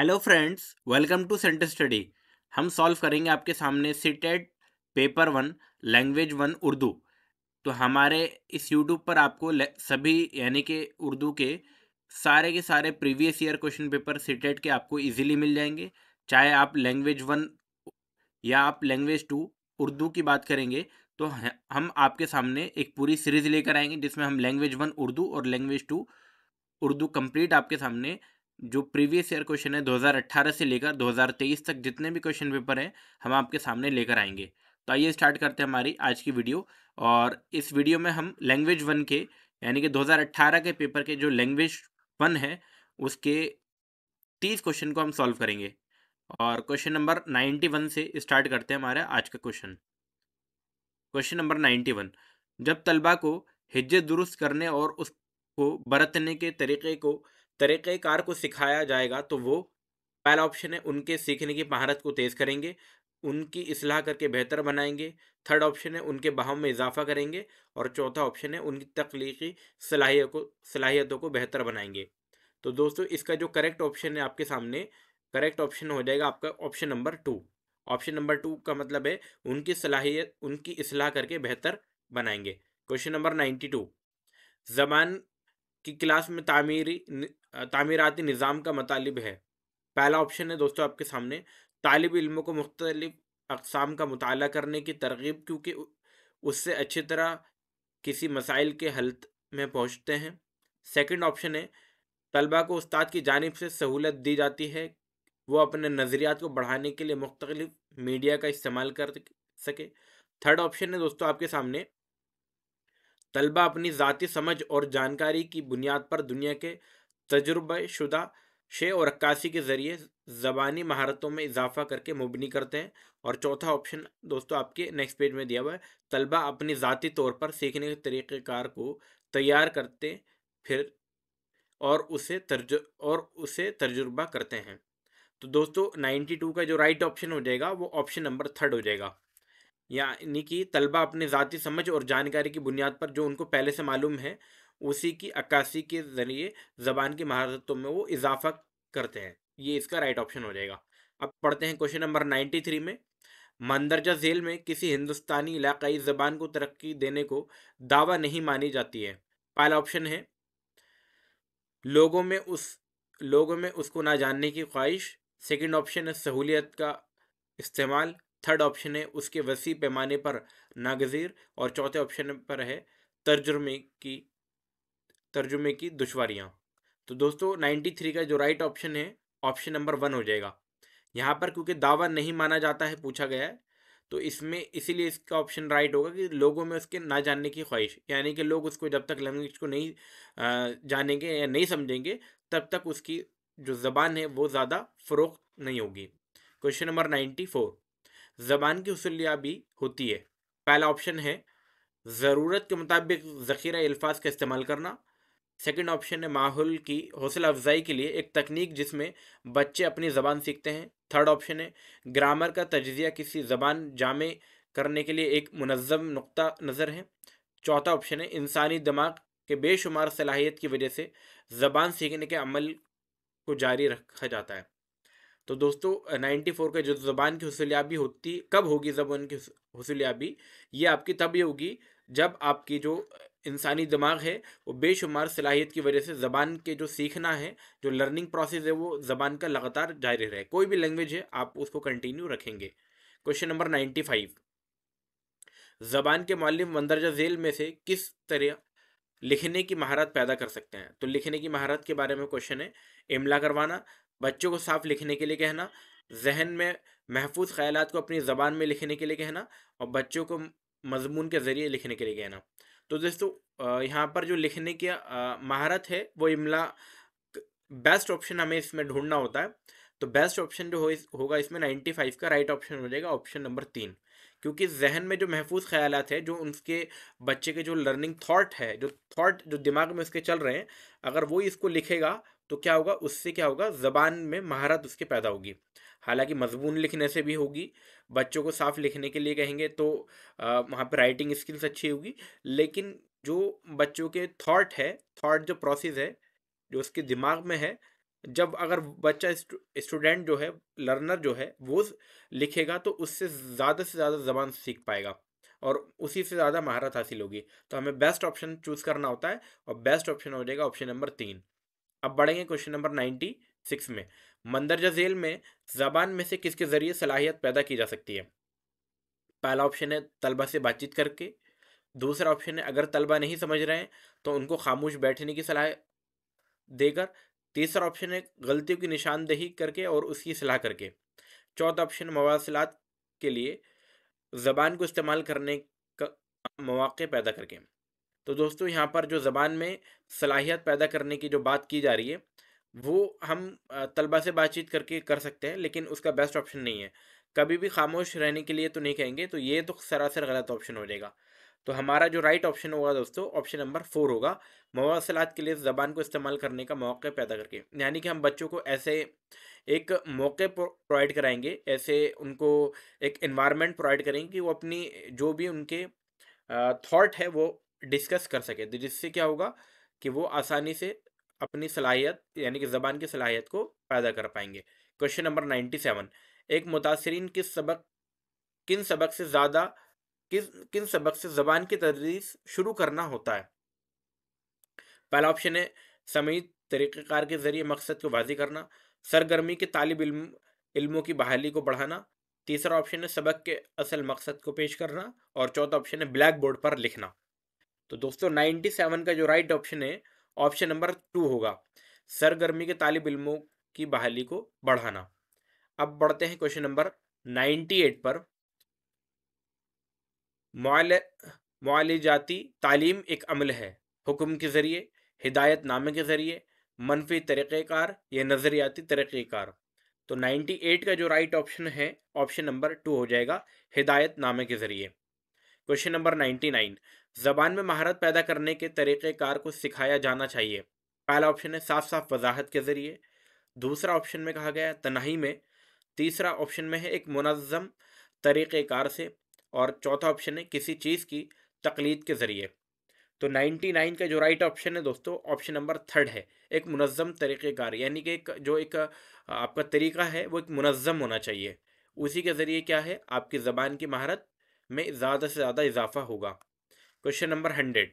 hello friends welcome to centre study हम solve करेंगे आपके सामने CTET paper one language one Urdu तो हमारे इस यूट्यूब पर आपको सभी यानी कि उर्दू के सारे के सारे previous year question paper CTET के आपको इजीली मिल जाएंगे चाहे आप लैंग्वेज वन या आप लैंग्वेज टू उर्दू की बात करेंगे तो हम आपके सामने एक पूरी सीरीज लेकर आएंगे जिसमें हम लैंग्वेज वन उर्दू और लैंग्वेज टू उर्दू कंप्लीट आपके सामने जो प्रीवियस ईयर क्वेश्चन है 2018 से लेकर 2023 तक जितने भी क्वेश्चन पेपर हैं हम आपके सामने लेकर आएंगे तो आइए स्टार्ट करते हैं हमारी आज की वीडियो और इस वीडियो में हम लैंग्वेज वन के यानी कि 2018 के पेपर के जो लैंग्वेज वन है उसके तीस क्वेश्चन को हम सॉल्व करेंगे और क्वेश्चन नंबर नाइन्टी वन से स्टार्ट करते हैं हमारा आज का question question number ninety one जब तलबा को हिज्जे दुरुस्त करने और उसको बरतने के तरीक़े को तरीक़ार को सिखाया जाएगा तो वो पहला ऑप्शन है उनके सीखने की महारत को तेज़ करेंगे उनकी असलाह करके बेहतर बनाएंगे थर्ड ऑप्शन है उनके बहाव में इजाफा करेंगे और चौथा ऑप्शन है उनकी तख्लीकी सलाहियत को सलाहियतों को बेहतर बनाएंगे तो दोस्तों इसका जो करेक्ट ऑप्शन है आपके सामने करेक्ट ऑप्शन हो जाएगा आपका option number two option number two का मतलब है उनकी सलाहियत उनकी असलाह करके बेहतर बनाएंगे क्वेश्चन नंबर नाइन्टी टू ज़बान की क्लास में तामीरी तामीराती निज़ाम का मतलब है पहला ऑप्शन है दोस्तों आपके सामने तालब इल्मों को मुख्तलिफ अकसाम का मताल करने की तरगीब क्योंकि उससे अच्छी तरह किसी मसाइल के हल में पहुँचते हैं सेकेंड ऑप्शन है तलबा को उस्ताद की जानब से सहूलत दी जाती है वो अपने नज़रियात को बढ़ाने के लिए मुख्तलिफ मीडिया का इस्तेमाल कर सके थर्ड ऑप्शन है दोस्तों आपके सामने तलबा अपनी ज़ाती समझ और जानकारी की बुनियाद पर दुनिया के तजुर्बे शुदा शे और अक्कासी के ज़रिए ज़बानी महारतों में इजाफा करके मुबनी करते हैं और चौथा ऑप्शन दोस्तों आपके नेक्स्ट पेज में दिया हुआ है तलबा अपनी ज़ाती तौर पर सीखने के तरीक़ेकार को तैयार करते फिर और उसे तर्ज और उसे तजुर्बा करते हैं तो दोस्तों नाइन्टी टू का जो राइट ऑप्शन हो जाएगा वो ऑप्शन नंबर थर्ड हो जाएगा यानी कि तलबा अपने ज़ाती समझ और जानकारी की बुनियाद पर जो उनको पहले से मालूम है उसी की अक्कासी के ज़रिए ज़बान की महारतों में वो इजाफा करते हैं ये इसका राइट ऑप्शन हो जाएगा अब पढ़ते हैं क्वेश्चन नंबर नाइन्टी थ्री में मंदरजा झेल में किसी हिंदुस्तानी इलाकाई ज़बान को तरक्की देने को दावा नहीं मानी जाती है पहला ऑप्शन है लोगों में उस लोगों में उसको ना जानने की ख्वाहिश सेकेंड ऑप्शन है सहूलियत का इस्तेमाल थर्ड ऑप्शन है उसके वसी पैमाने पर नागजीर और चौथे ऑप्शन पर है तर्जुमे की तर्जुमे की दुशवारियाँ तो दोस्तों नाइन्टी थ्री का जो राइट ऑप्शन है ऑप्शन नंबर वन हो जाएगा यहाँ पर क्योंकि दावा नहीं माना जाता है पूछा गया है तो इसमें इसीलिए इसका ऑप्शन राइट होगा कि लोगों में उसके ना जानने की ख्वाहिश यानी कि लोग उसको जब तक लैंग्वेज को नहीं जानेंगे या नहीं समझेंगे तब तक उसकी जो ज़बान है वो ज़्यादा फ़रोख नहीं होगी क्वेश्चन नंबर नाइन्टी फोर ज़बान की हसलियाबी होती है पहला ऑप्शन है ज़रूरत के मुताबिक ज़ख़ीरा अल्फाज का इस्तेमाल करना सेकंड ऑप्शन है माहौल की हौसला अफजाई के लिए एक तकनीक जिसमें बच्चे अपनी ज़बान सीखते हैं थर्ड ऑप्शन है ग्रामर का तजिया किसी ज़बान जामे करने के लिए एक मनज़म नुक़ा नज़र है चौथा ऑप्शन है इंसानी दिमाग के बेशुमार सलाहियत की वजह से ज़बान सीखने के अमल को जारी रखा जाता है तो दोस्तों नाइन्टी फोर का जो ज़बान की हौसलियाबी होती कब होगी ज़बान की हौसलियाबी ये आपकी तब ही होगी जब आपकी जो इंसानी दिमाग है वो बेशुमार सलाहियत की वजह से ज़बान के जो सीखना है जो लर्निंग प्रोसेस है वो ज़बान का लगातार जारी रहे कोई भी लैंग्वेज है आप उसको कंटिन्यू रखेंगे क्वेश्चन नंबर नाइन्टी फाइव ज़बान के मालिम मंदरजा झेल में से किस तरह लिखने की महारत पैदा कर सकते हैं तो लिखने की महारत के बारे में क्वेश्चन है इमला करवाना बच्चों को साफ लिखने के लिए कहना जहन में महफूज ख्याल को अपनी ज़बान में लिखने के लिए कहना और बच्चों को मजमून के ज़रिए लिखने के लिए कहना तो दोस्तों यहाँ पर जो लिखने की महारत है वो इमला बेस्ट ऑप्शन हमें इसमें ढूंढना होता है तो बेस्ट ऑप्शन जो हो इस, होगा इसमें नाइन्टी फाइव का राइट ऑप्शन हो जाएगा ऑप्शन नंबर तीन क्योंकि जहन में जो महफूज ख्याल है जो उनके बच्चे के जो लर्निंग थाट है जो थाट जो दिमाग में उसके चल रहे हैं अगर वो इसको लिखेगा तो क्या होगा उससे क्या होगा ज़बान में महारत उसके पैदा होगी हालांकि मजबून लिखने से भी होगी बच्चों को साफ लिखने के लिए कहेंगे तो वहाँ पर राइटिंग स्किल्स अच्छी होगी लेकिन जो बच्चों के थॉट है थॉट जो प्रोसेस है जो उसके दिमाग में है जब अगर बच्चा स्टूडेंट जो है लर्नर जो है वो लिखेगा तो उससे ज़्यादा से ज़्यादा ज़बान सीख पाएगा और उसी से ज़्यादा महारत हासिल होगी तो हमें बेस्ट ऑप्शन चूज़ करना होता है और बेस्ट ऑप्शन हो जाएगा ऑप्शन नंबर तीन अब बढ़ेंगे क्वेश्चन नंबर नाइन्टी सिक्स में मंदरजा झेल में जबान में से किसके ज़रिए सलाहियत पैदा की जा सकती है पहला ऑप्शन है तलबा से बातचीत करके दूसरा ऑप्शन है अगर तलबा नहीं समझ रहे हैं तो उनको खामोश बैठने की सलाह देकर तीसरा ऑप्शन है गलतियों की निशानदेही करके और उसकी सलाह करके चौथा ऑप्शन मवासलात के लिए ज़बान को इस्तेमाल करने का मौक़े पैदा करके तो दोस्तों यहाँ पर जो ज़बान में सलाहियत पैदा करने की जो बात की जा रही है वो हम तलबा से बातचीत करके कर सकते हैं लेकिन उसका बेस्ट ऑप्शन नहीं है कभी भी खामोश रहने के लिए तो नहीं कहेंगे तो ये तो सरासर गलत ऑप्शन हो जाएगा तो हमारा जो राइट ऑप्शन होगा दोस्तों ऑप्शन नंबर फोर होगा मवासलात के लिए ज़बान को इस्तेमाल करने का मौक़ा पैदा करके यानी कि हम बच्चों को ऐसे एक मौके प्रोवाइड कराएंगे ऐसे उनको एक इन्वायरमेंट प्रोवाइड करेंगे कि वो अपनी जो भी उनके थॉट है वो डिस्कस कर सके तो जिससे क्या होगा कि वो आसानी से अपनी सलाहियत यानी कि ज़बान की सलाहियत को पैदा कर पाएंगे क्वेश्चन नंबर नाइन्टी सेवन एक मुतासरीन किस सबक किन सबक से ज़्यादा किस किन सबक से ज़बान की तदरीस शुरू करना होता है पहला ऑप्शन है समय तरीक़ार के ज़रिए मकसद को वाजी करना सरगर्मी के तालब इल्म इल्मों की बहाली को बढ़ाना तीसरा ऑप्शन है सबक के असल मकसद को पेश करना और चौथा ऑप्शन है ब्लैक बोर्ड पर लिखना तो दोस्तों नाइन्टी सेवन का जो राइट ऑप्शन है ऑप्शन नंबर टू होगा सरगर्मी के तालब इलमों की बहाली को बढ़ाना अब बढ़ते हैं क्वेश्चन नंबर नाइन्टी एट पर मालजाती तालीम एक अमल है हुक्म के ज़रिए हिदायत नामे के ज़रिए मनफी तरीक़ार या नज़रियाती तरीक़ार तो नाइन्टी एट का जो राइट ऑप्शन है ऑप्शन नंबर टू हो जाएगा हिदायत नामे के ज़रिए क्वेश्चन नंबर नाइन्टी नाइन जबान में महारत पैदा करने के तरीक़ेकार को सिखाया जाना चाहिए पहला ऑप्शन है साफ साफ वजाहत के ज़रिए दूसरा ऑप्शन में कहा गया तनाही में तीसरा ऑप्शन में है एक मुनज़म तरीक़ेकार से और चौथा ऑप्शन है किसी चीज़ की तकलीद के ज़रिए तो 99 का जो राइट ऑप्शन है दोस्तों ऑप्शन नंबर थर्ड है एक मुनज़म तरीक़ेकार यानी कि एक जो एक आपका तरीका है वो एक मुनज़म होना चाहिए उसी के ज़रिए क्या है आपकी ज़बान की महारत में ज़्यादा से ज़्यादा इजाफा होगा क्वेश्चन नंबर हंड्रेड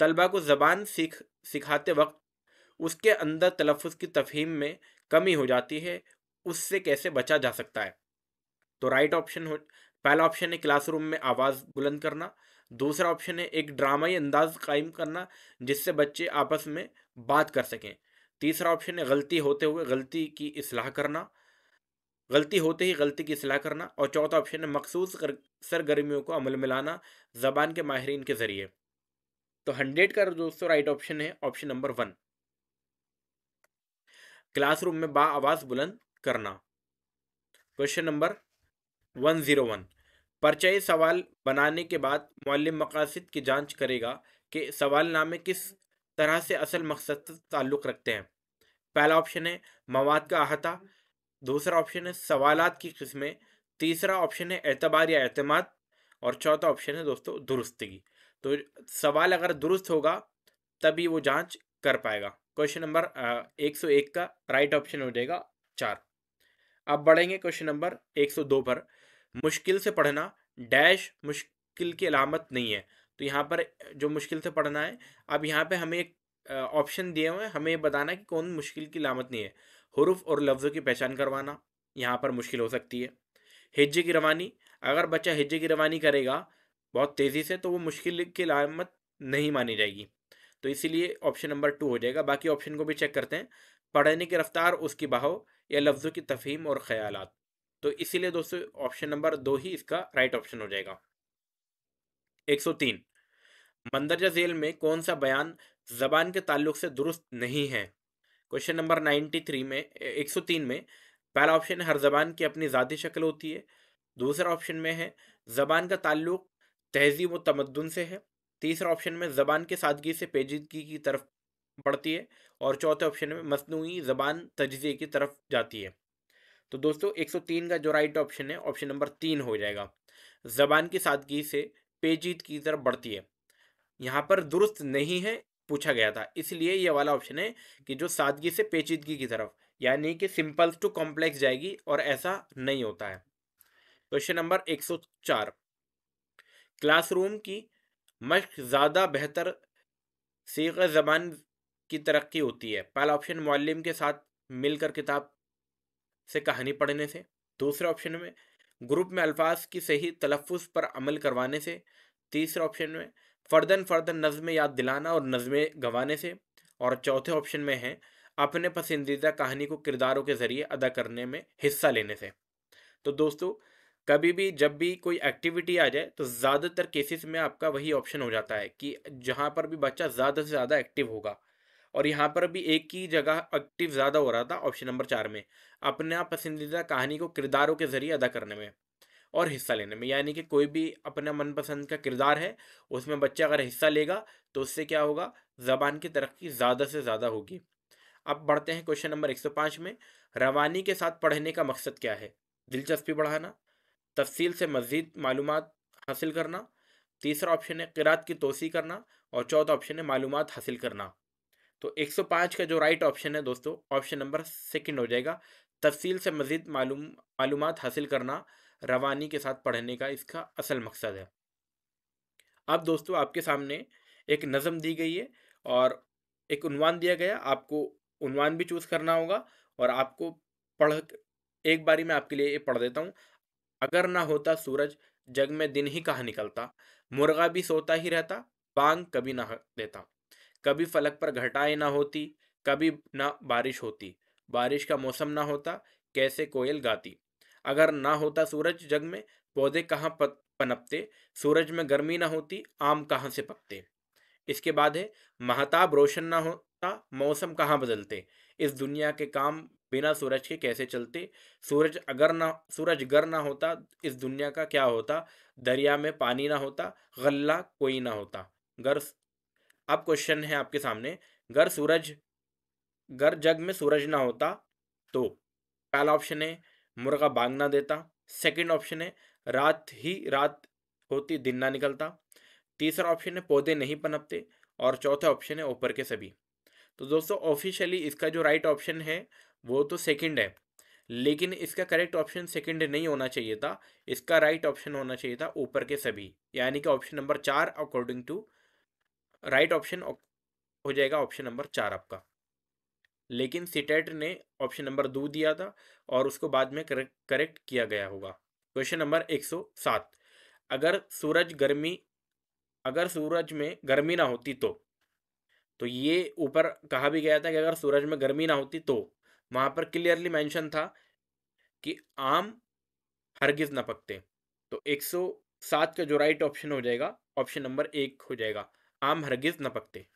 तलबा को ज़बान सीख सिखाते वक्त उसके अंदर तलफ़ की तफहीम में कमी हो जाती है उससे कैसे बचा जा सकता है तो राइट ऑप्शन हो पहला ऑप्शन है क्लासरूम में आवाज़ बुलंद करना दूसरा ऑप्शन है एक ड्रामाई अंदाज कायम करना जिससे बच्चे आपस में बात कर सकें तीसरा ऑप्शन है गलती होते हुए गलती की असलाह करना गलती होते ही गलती की सलाह करना और चौथा ऑप्शन है मखसूस सरगर्मियों को अमल में लाना ज़बान के माहरीन के ज़रिए तो हंड्रेड का दोस्तों राइट ऑप्शन है ऑप्शन नंबर वन क्लासरूम में बा आवाज़ बुलंद करना question number one zero one परचय सवाल बनाने के बाद मौलम मकासद की जांच करेगा कि सवालनामे किस तरह से असल मकसद से ताल्लुक़ रखते हैं पहला ऑप्शन है मवाद का अहाता दूसरा ऑप्शन है सवालात की किस्में तीसरा ऑप्शन है एतबार या अतमाद और चौथा ऑप्शन है दोस्तों दुरुस्तगी तो सवाल अगर दुरुस्त होगा तभी वो जांच कर पाएगा क्वेश्चन नंबर एक सौ एक का राइट ऑप्शन हो जाएगा चार अब बढ़ेंगे क्वेश्चन नंबर एक सौ दो पर मुश्किल से पढ़ना डैश मुश्किल की अलामत नहीं है तो यहाँ पर जो मुश्किल से पढ़ना है अब यहाँ पर हमें एक ऑप्शन दिए हुए हैं हमें बताना कि कौन मुश्किल की अलामत नहीं है हरूफ और लफ्ज़ों की पहचान करवाना यहाँ पर मुश्किल हो सकती है हिज्जे की रवानी अगर बच्चा हिज्जे की रवानी करेगा बहुत तेज़ी से तो वो मुश्किल की लामत नहीं मानी जाएगी तो इसीलिए ऑप्शन नंबर टू हो जाएगा बाकी ऑप्शन को भी चेक करते हैं पढ़ने की रफ्तार उसकी बहाव या लफ्ज़ों की तफहीम और ख्याल तो इसीलिए दोस्तों ऑप्शन नंबर दो ही इसका राइट ऑप्शन हो जाएगा 103 मंदरजा जेल में कौन सा बयान जबान के ताल्लुक से दुरुस्त नहीं है क्वेश्चन नंबर नाइन्टी थ्री में एक सौ तीन में पहला ऑप्शन है हर जबान की अपनी ज़ाती शक्ल होती है दूसरा ऑप्शन में है ज़बान का ताल्लुक तहजीब व तमद्दन से है तीसरा ऑप्शन में ज़बान के सादगी से पेचीदगी की तरफ बढ़ती है और चौथे ऑप्शन में मसनू ज़बान तजिए की तरफ जाती है तो दोस्तों 103 का जो राइट ऑप्शन है ऑप्शन नंबर तीन हो जाएगा ज़बान की सादगी से पेचीद की तरफ बढ़ती है यहाँ पर दुरुस्त नहीं है पूछा गया था इसलिए ये वाला ऑप्शन है कि जो सादगी से पेचीदगी की तरफ यानी कि सिंपल्स टू कॉम्प्लेक्स जाएगी और ऐसा नहीं होता है क्वेश्चन नंबर 104 क्लासरूम की मश्क ज़्यादा बेहतर सीख जबान की तरक्की होती है पहला ऑप्शन मालम के साथ मिलकर किताब से कहानी पढ़ने से दूसरे ऑप्शन में ग्रुप में अल्फाज की सही तलफ़ पर अमल करवाने से तीसरे ऑप्शन में फ़र्दन फ़र्दन नज़में याद दिलाना और नज़में गंवाने से और चौथे ऑप्शन में है अपने पसंदीदा कहानी को किरदारों के ज़रिए अदा करने में हिस्सा लेने से तो दोस्तों कभी भी जब भी कोई एक्टिविटी आ जाए तो ज़्यादातर केसेस में आपका वही ऑप्शन हो जाता है कि जहाँ पर भी बच्चा ज़्यादा से ज़्यादा एक्टिव होगा और यहाँ पर भी एक ही जगह एक्टिव ज़्यादा हो रहा था ऑप्शन नंबर चार में अपना पसंदीदा कहानी को किरदारों के ज़रिए अदा करने में और हिस्सा लेने में यानी कि कोई भी अपना मनपसंद का किरदार है उसमें बच्चा अगर हिस्सा लेगा तो उससे क्या होगा ज़बान की तरक्की ज़्यादा से ज़्यादा होगी अब बढ़ते हैं क्वेश्चन नंबर 105 में रवानी के साथ पढ़ने का मकसद क्या है दिलचस्पी बढ़ाना तफसील से मज़ीद मालूम हासिल करना तीसरा ऑप्शन है किरात की तोसी करना और चौथा ऑप्शन है मालूम हासिल करना तो 105 का जो राइट ऑप्शन है दोस्तों ऑप्शन नंबर सेकंड हो जाएगा तफसील से मज़ीद मालूम मालूम हासिल करना रवानी के साथ पढ़ने का इसका असल मकसद है अब दोस्तों आपके सामने एक नज़म दी गई है और एक उनवान दिया गया आपको उनवान भी चूज़ करना होगा और आपको पढ़ एक बारी मैं आपके लिए ये पढ़ देता हूँ अगर ना होता सूरज जग में दिन ही कहाँ निकलता मुर्गा भी सोता ही रहता बांग कभी ना देता कभी फलक पर घटाएँ ना होती कभी ना बारिश होती बारिश का मौसम ना होता कैसे कोयल गाती अगर ना होता सूरज जग में पौधे कहाँ पनपते सूरज में गर्मी ना होती आम कहाँ से पकते इसके बाद है महताब रोशन ना होता मौसम कहाँ बदलते इस दुनिया के काम बिना सूरज के कैसे चलते सूरज अगर ना सूरज गर ना होता इस दुनिया का क्या होता दरिया में पानी ना होता गल्ला कोई ना होता गर अब क्वेश्चन है आपके सामने गर सूरज गर जग में सूरज ना होता तो पहला ऑप्शन है मुर्गा बांग ना देता सेकंड ऑप्शन है रात ही रात होती दिन ना निकलता तीसरा ऑप्शन है पौधे नहीं पनपते और चौथा ऑप्शन है ऊपर के सभी तो दोस्तों ऑफिशियली इसका जो राइट ऑप्शन है वो तो सेकंड है लेकिन इसका करेक्ट ऑप्शन सेकंड नहीं होना चाहिए था इसका राइट ऑप्शन होना चाहिए था ऊपर के सभी यानी कि ऑप्शन नंबर चार अकॉर्डिंग टू राइट ऑप्शन हो जाएगा ऑप्शन नंबर चार आपका लेकिन सिटेट e ने ऑप्शन नंबर दो दिया था और उसको बाद में करेक्ट करेक्ट किया गया होगा क्वेश्चन नंबर 107 अगर सूरज गर्मी अगर सूरज में गर्मी ना होती तो तो ये ऊपर कहा भी गया था कि अगर सूरज में गर्मी ना होती तो वहाँ पर क्लियरली मेंशन था कि आम हरगिज़ ना पकते तो 107 का जो राइट ऑप्शन हो जाएगा ऑप्शन नंबर एक हो जाएगा आम हरगिज़ ना पकते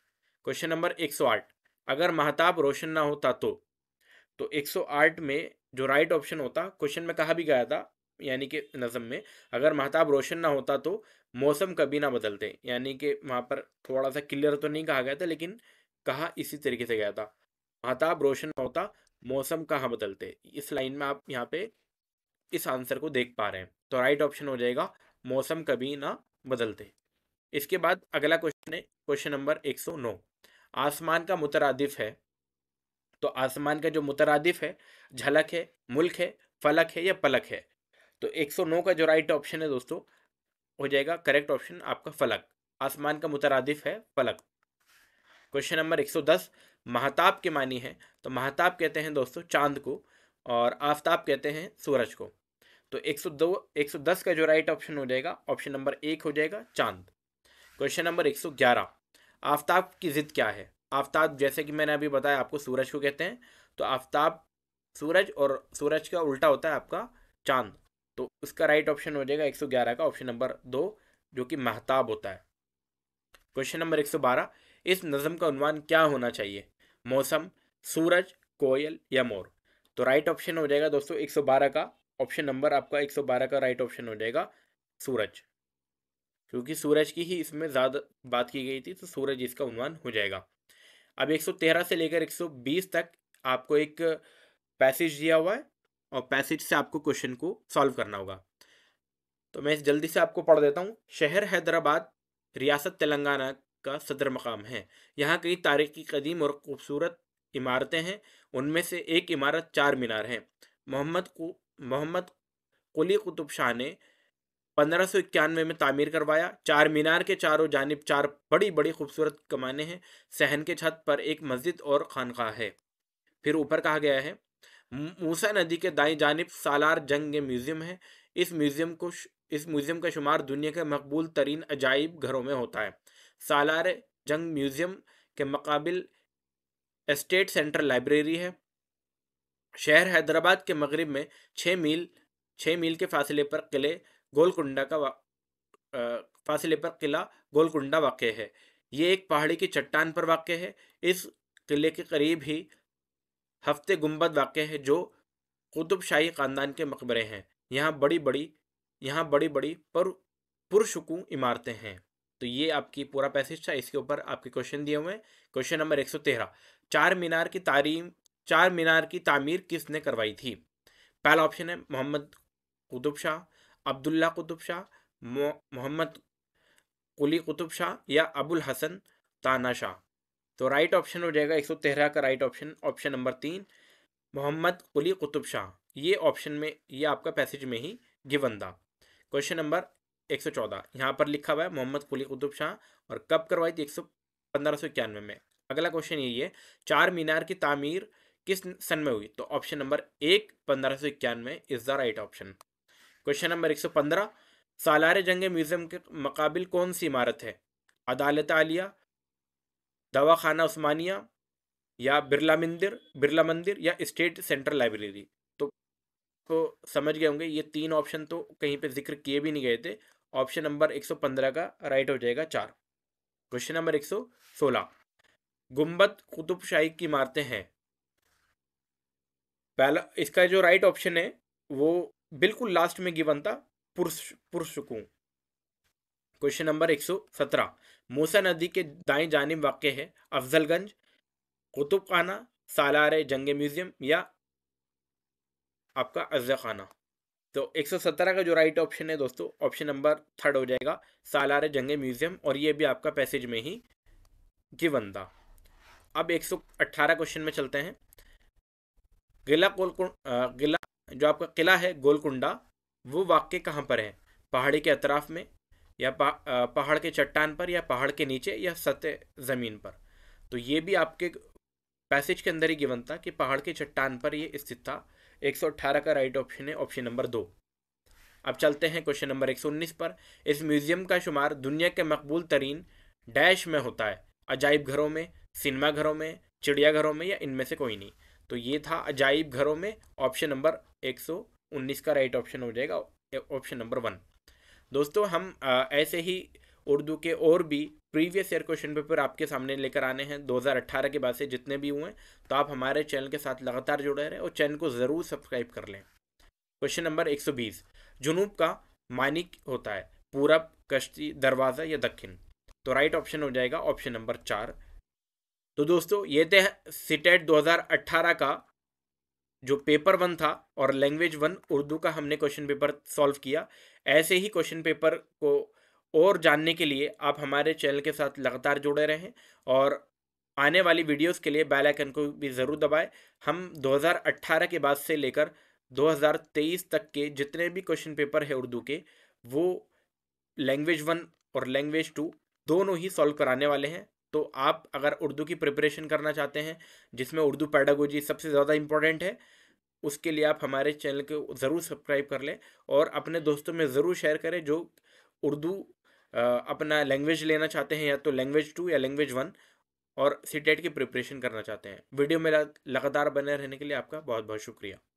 क्वेश्चन नंबर 108 अगर महताब रोशन ना होता तो तो 108 में जो राइट ऑप्शन होता क्वेश्चन में कहा भी गया था यानी कि नज़म में अगर महताब रोशन ना होता तो मौसम कभी ना बदलते यानी कि वहाँ पर थोड़ा सा क्लियर तो नहीं कहा गया था लेकिन कहा इसी तरीके से गया था महताब रोशन ना होता मौसम कहाँ बदलते इस लाइन में आप यहाँ पे इस आंसर को देख पा रहे हैं तो राइट ऑप्शन हो जाएगा मौसम कभी ना बदलते इसके बाद अगला क्वेश्चन है क्वेश्चन नंबर एक आसमान का मुतरदफ है तो आसमान का जो मुतरदफ है झलक है मुल्क है फलक है या पलक है तो 109 का जो राइट ऑप्शन है दोस्तों हो जाएगा करेक्ट ऑप्शन आपका फलक आसमान का मुतरदिफ है फलक क्वेश्चन नंबर 110 महताब के मानी है तो महताब कहते हैं दोस्तों चांद को और आफ्ताब कहते हैं सूरज को तो 102 110 का जो राइट ऑप्शन हो जाएगा ऑप्शन नंबर एक हो जाएगा चांद क्वेश्चन नंबर 111 आफ्ताब की ज़िद क्या है आफ्ताब जैसे कि मैंने अभी बताया आपको सूरज को कहते हैं तो आफ्ताब सूरज और सूरज का उल्टा होता है आपका चांद तो उसका राइट ऑप्शन हो जाएगा 111 का ऑप्शन नंबर दो जो कि महताब होता है क्वेश्चन नंबर 112 इस नज़म का उन्वान क्या होना चाहिए मौसम सूरज कोयल या मोर तो राइट ऑप्शन हो जाएगा दोस्तों 112 का ऑप्शन नंबर आपका 112 का राइट ऑप्शन हो जाएगा सूरज क्योंकि सूरज की ही इसमें ज़्यादा बात की गई थी तो सूरज इसका उन्वान हो जाएगा अब 113 से लेकर 120 तक आपको एक पैसेज दिया हुआ है और पैसेज से आपको क्वेश्चन को सॉल्व करना होगा तो मैं इस जल्दी से आपको पढ़ देता हूँ शहर हैदराबाद रियासत तेलंगाना का सदर मकाम है यहाँ कई तारीखी कदीम और खूबसूरत इमारतें हैं उनमें से एक इमारत चार मीनार है मोहम्मद को मोहम्मद कुली कुतुब शाह ने पंद्रह में तामीर करवाया चार मीनार के चारों जानब चार बड़ी बड़ी खूबसूरत कमाने हैं सहन के छत पर एक मस्जिद और खानखा है फिर ऊपर कहा गया है मूसा नदी के दाएं जानब सालार जंग म्यूज़ियम है इस म्यूज़ियम को इस म्यूज़ियम का शुमार दुनिया के मकबूल तरीन अजाइब घरों में होता है सालार जंग म्यूज़ियम के मकाबिल स्टेट सेंट्रल लाइब्रेरी है शहर हैदराबाद के मगरब में छः मील छः मील के फासले पर किले गोलकुंडा का फासिले पर किला गोलकुंडा वाक़ है ये एक पहाड़ी की चट्टान पर वाक़ है इस किले के करीब ही हफ्ते गुम्बद वाक़ है जो कुतुब शाही ख़ानदान के मकबरे हैं यहाँ बड़ी बड़ी यहाँ बड़ी बड़ी पर पुरशकूँ इमारतें हैं तो ये आपकी पूरा पैसेज था इसके ऊपर आपके क्वेश्चन दिए हुए हैं क्वेश्चन नंबर एक सौ तेरह चार मीनार की तारीम चार मीनार की तामीर किसने करवाई थी पहला ऑप्शन है मोहम्मद कुतुब शाह अब्दुल्ला कुतुब शाह मोहम्मद कुली कुतुब शाह या अबुल हसन ताना शाह तो राइट ऑप्शन हो जाएगा एक सौ तेरह का राइट ऑप्शन ऑप्शन नंबर तीन मोहम्मद कुली कुतुब शाह ये ऑप्शन में ये आपका पैसेज में ही गिवन था क्वेश्चन नंबर एक सौ चौदह यहाँ पर लिखा हुआ है मोहम्मद कुली कुतुब शाह और कब करवाई थी एक सौ पंद्रह सौ इक्यानवे में अगला क्वेश्चन यही है चार मीनार की तामीर किस सन में हुई तो ऑप्शन नंबर एक पंद्रह सौ इक्यानवे is the right option question number एक सौ पंद्रह सालार जंग म्यूजियम के मकाबिल कौन सी इमारत है अदालत आलिया दवाखाना उस्मानिया या बिरला मंदिर बिरला मंदिर या स्टेट सेंट्रल लाइब्रेरी तो, तो समझ गए होंगे ये तीन ऑप्शन तो कहीं पे जिक्र किए भी नहीं गए थे ऑप्शन नंबर 115 का राइट हो जाएगा चार क्वेश्चन नंबर 116 गुम्बद कुतुब शाही की इमारतें हैं पहला इसका जो राइट ऑप्शन है वो बिल्कुल लास्ट में गिवन था पुरुष पुरुषकू क्वेश्चन नंबर एक सौ सत्रह मूसा नदी के दाएं जानब वाक्य है अफजलगंज कुतुब खाना सालारे जंगे म्यूज़ियम या आपका अज्जा खाना तो 117 का जो राइट ऑप्शन है दोस्तों ऑप्शन नंबर थर्ड हो जाएगा सालारे जंगे म्यूज़ियम और ये भी आपका पैसेज में ही गिवन था अब 118 क्वेश्चन में चलते हैं गिला कोलकुंड गिला जो आपका किला है गोलकुंडा वो वाक्य कहाँ पर है पहाड़ी के अतराफ में या पहाड़ के चट्टान पर या पहाड़ के नीचे या सतह ज़मीन पर तो ये भी आपके पैसेज के अंदर ही गिवन था कि पहाड़ के चट्टान पर ये स्थित था 118 का राइट ऑप्शन है ऑप्शन नंबर दो अब चलते हैं क्वेश्चन नंबर 119 पर इस म्यूज़ियम का शुमार दुनिया के मकबूल तरीन डैश में होता है अजाइब घरों में सिनेमा घरों में चिड़ियाघरों में या इनमें से कोई नहीं तो ये था अजाइब घरों में ऑप्शन नंबर एक का राइट ऑप्शन हो जाएगा ऑप्शन नंबर वन दोस्तों हम आ, ऐसे ही उर्दू के और भी प्रीवियस ईयर क्वेश्चन पेपर आपके सामने लेकर आने हैं 2018 के बाद से जितने भी हुए तो आप हमारे चैनल के साथ लगातार जुड़े रहें और चैनल को ज़रूर सब्सक्राइब कर लें क्वेश्चन नंबर 120 जुनूब का मानिक होता है पूरब कश्ती दरवाज़ा या दक्षिण तो राइट ऑप्शन हो जाएगा ऑप्शन नंबर चार तो दोस्तों ये थे सिटेट दो का जो पेपर वन था और लैंग्वेज वन उर्दू का हमने क्वेश्चन पेपर सॉल्व किया ऐसे ही क्वेश्चन पेपर को और जानने के लिए आप हमारे चैनल के साथ लगातार जुड़े रहें और आने वाली वीडियोस के लिए बेल आइकन को भी ज़रूर दबाएं हम 2018 के बाद से लेकर 2023 तक के जितने भी क्वेश्चन पेपर है उर्दू के वो लैंग्वेज वन और लैंग्वेज टू दोनों ही सॉल्व कराने वाले हैं तो आप अगर उर्दू की प्रिपरेशन करना चाहते हैं जिसमें उर्दू पैडागोजी सबसे ज़्यादा इंपॉर्टेंट है उसके लिए आप हमारे चैनल को ज़रूर सब्सक्राइब कर लें और अपने दोस्तों में ज़रूर शेयर करें जो उर्दू अपना लैंग्वेज लेना चाहते हैं या तो लैंग्वेज टू या लैंग्वेज वन और सी की प्रिपरेशन करना चाहते हैं वीडियो में लगातार बने रहने के लिए आपका बहुत बहुत शुक्रिया